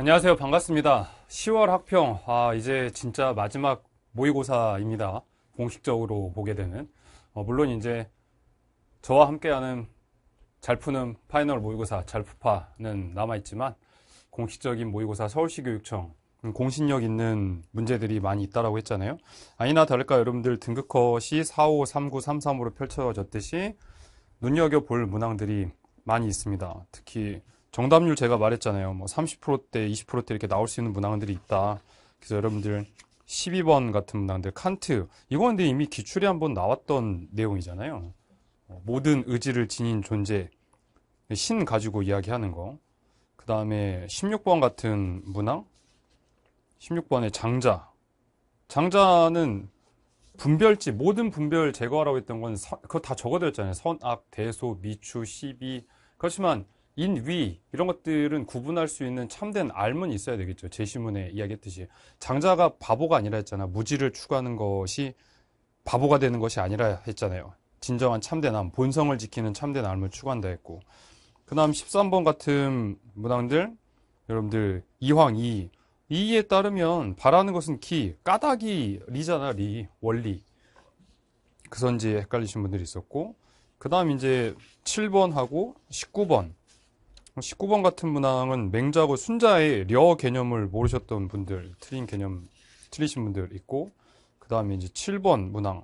안녕하세요. 반갑습니다. 10월 학평. 아, 이제 진짜 마지막 모의고사입니다. 공식적으로 보게 되는. 어, 물론 이제 저와 함께하는 잘 푸는 파이널 모의고사, 잘 푸파는 남아있지만 공식적인 모의고사 서울시 교육청 음, 공신력 있는 문제들이 많이 있다라고 했잖아요. 아니나 다를까 여러분들 등급컷이 45, 39, 33으로 펼쳐졌듯이 눈여겨볼 문항들이 많이 있습니다. 특히 정답률 제가 말했잖아요. 뭐 30%대, 20%대 이렇게 나올 수 있는 문항들이 있다. 그래서 여러분들 12번 같은 문항들, 칸트. 이건 데 이미 기출에 한번 나왔던 내용이잖아요. 어, 모든 의지를 지닌 존재, 신 가지고 이야기하는 거. 그 다음에 16번 같은 문항. 16번의 장자. 장자는 분별지, 모든 분별 제거하라고 했던 건 그거 다 적어드렸잖아요. 선악, 대소, 미추, 시비. 그렇지만 인위 이런 것들은 구분할 수 있는 참된 알문이 있어야 되겠죠. 제시문에 이야기했듯이 장자가 바보가 아니라 했잖아. 무지를 추구하는 것이 바보가 되는 것이 아니라 했잖아요. 진정한 참된함, 본성을 지키는 참된 알문을 추구한다 했고 그다음 13번 같은 문항들 여러분들 이황 이 이에 따르면 바라는 것은 기 까닭이 리잖아 리 원리 그선지 에 헷갈리신 분들이 있었고 그 다음 이제 7번하고 19번 19번 같은 문항은 맹자고 순자의 려 개념을 모르셨던 분들, 틀린 개념, 틀리신 분들 있고, 그 다음에 이제 7번 문항,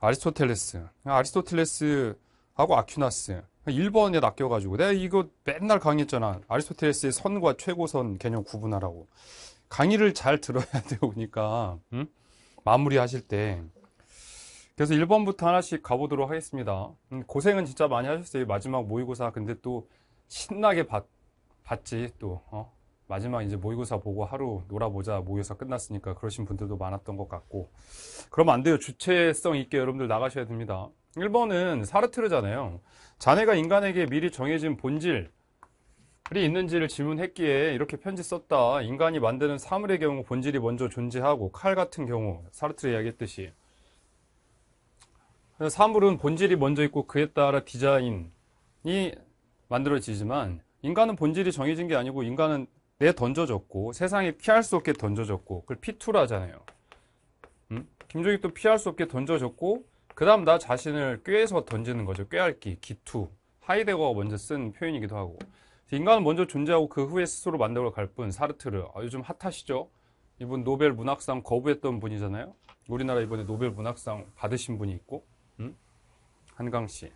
아리스토텔레스. 아리스토텔레스하고 아퀴나스. 1번에 낚여가지고, 내가 이거 맨날 강의했잖아. 아리스토텔레스의 선과 최고선 개념 구분하라고. 강의를 잘 들어야 되니까, 응? 마무리하실 때. 그래서 1번부터 하나씩 가보도록 하겠습니다. 음, 고생은 진짜 많이 하셨어요. 마지막 모의고사. 근데 또 신나게 봤, 봤지 또 어? 마지막 이제 모의고사 보고 하루 놀아보자 모의고사 끝났으니까 그러신 분들도 많았던 것 같고 그럼안 돼요 주체성 있게 여러분들 나가셔야 됩니다 1번은 사르트르잖아요 자네가 인간에게 미리 정해진 본질이 있는지를 질문했기에 이렇게 편지 썼다 인간이 만드는 사물의 경우 본질이 먼저 존재하고 칼 같은 경우 사르트르 이야기했듯이 사물은 본질이 먼저 있고 그에 따라 디자인이 만들어지지만 인간은 본질이 정해진 게 아니고 인간은 내 던져졌고 세상에 피할 수 없게 던져졌고 그걸 피투라하잖아요 음? 김종익도 피할 수 없게 던져졌고 그 다음 나 자신을 꾀해서 던지는 거죠. 꾀할기, 기투. 하이데거가 먼저 쓴 표현이기도 하고 인간은 먼저 존재하고 그 후에 스스로 만들어 갈뿐 사르트르 아, 요즘 핫하시죠? 이분 노벨 문학상 거부했던 분이잖아요. 우리나라 이번에 노벨 문학상 받으신 분이 있고 음? 한강 씨.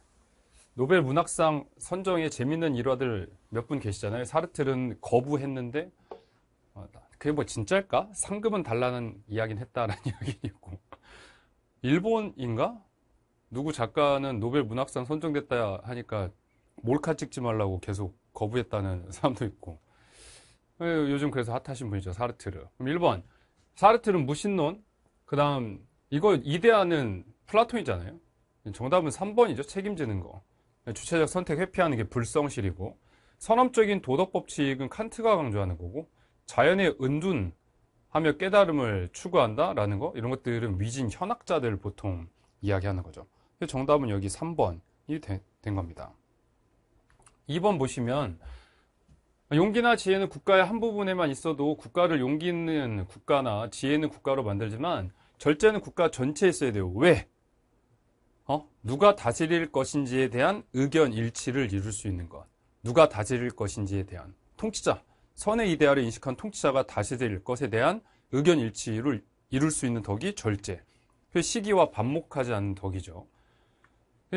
노벨 문학상 선정에 재밌는 일화들 몇 분 계시잖아요. 사르트는 거부했는데 어, 그게 뭐 진짜일까? 상금은 달라는 이야기는 했다라는 이야기는 있고 일본인가? 누구 작가는 노벨 문학상 선정됐다 하니까 몰카 찍지 말라고 계속 거부했다는 사람도 있고 어, 요즘 그래서 핫하신 분이죠 사르트르 그럼 1번 사르트르는 무신론 그 다음 이거 이데아는 플라톤이잖아요 정답은 3번이죠 책임지는 거 주체적 선택 회피하는 게 불성실이고 선험적인 도덕 법칙은 칸트가 강조하는 거고 자연의 은둔하며 깨달음을 추구한다라는 거 이런 것들은 위진 현학자들 보통 이야기하는 거죠. 정답은 여기 3번이 되, 된 겁니다. 2번 보시면 용기나 지혜는 국가의 한 부분에만 있어도 국가를 용기 있는 국가나 지혜는 국가로 만들지만 절제는 국가 전체에 있어야 돼요. 왜? 어? 누가 다스릴 것인지에 대한 의견 일치를 이룰 수 있는 것. 누가 다스릴 것인지에 대한 통치자, 선의 이데아를 인식한 통치자가 다스릴 것에 대한 의견 일치를 이룰 수 있는 덕이 절제. 그 시기와 반목하지 않는 덕이죠.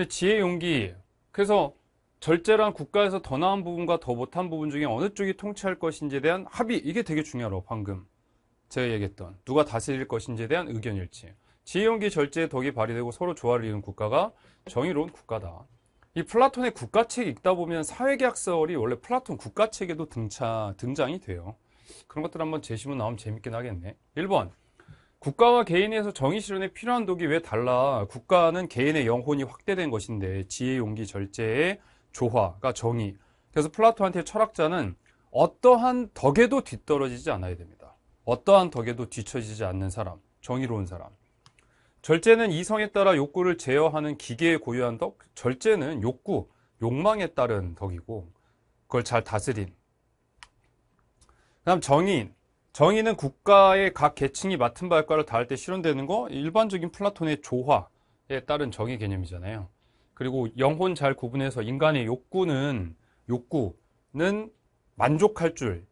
지혜 용기. 그래서 절제란 국가에서 더 나은 부분과 더 못한 부분 중에 어느 쪽이 통치할 것인지에 대한 합의. 이게 되게 중요하죠, 방금. 제가 얘기했던. 누가 다스릴 것인지에 대한 의견 일치. 지용기 혜 절제의 덕이 발휘되고 서로 조화를 이룬 국가가 정의로운 국가다. 이 플라톤의 국가책 읽다 보면 사회계약설이 원래 플라톤 국가책에도 등차, 등장이 돼요. 그런 것들 한번 제시문 나오면 재밌긴 하겠네. 1번. 국가와 개인에서 정의 실현에 필요한 독이 왜 달라? 국가는 개인의 영혼이 확대된 것인데 지혜, 용기, 절제의 조화가 정의. 그래서 플라톤한테 철학자는 어떠한 덕에도 뒤떨어지지 않아야 됩니다. 어떠한 덕에도 뒤처지지 않는 사람, 정의로운 사람. 절제는 이성에 따라 욕구를 제어하는 기계에 고유한 덕, 절제는 욕구, 욕망에 따른 덕이고 그걸 잘 다스린. 그다음 정의인. 정의는 국가의 각 계층이 맡은 바 역할을 다할 때 실현되는 거 일반적인 플라톤의 조화에 따른 정의 개념이잖아요. 그리고 영혼 잘 구분해서 인간의 욕구는 욕구는 만족할 줄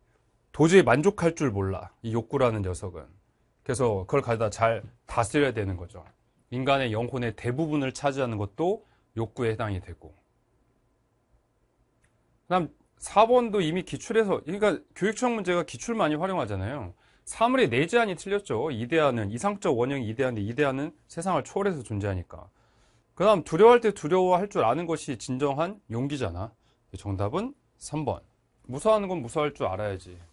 도저히 만족할 줄 몰라. 이 욕구라는 녀석은 그래서 그걸 가져다 잘 다스려야 되는 거죠. 인간의 영혼의 대부분을 차지하는 것도 욕구에 해당이 되고. 그다음 4번도 이미 기출해서 그러니까 교육청 문제가 기출 많이 활용하잖아요. 사물의 내재한이 틀렸죠. 이데아는 이상적 원형이 이데아인데 이데아는 세상을 초월해서 존재하니까. 그 다음 두려워할 때 두려워할 줄 아는 것이 진정한 용기잖아. 정답은 3번. 무서워하는 건 무서워할 줄 알아야지.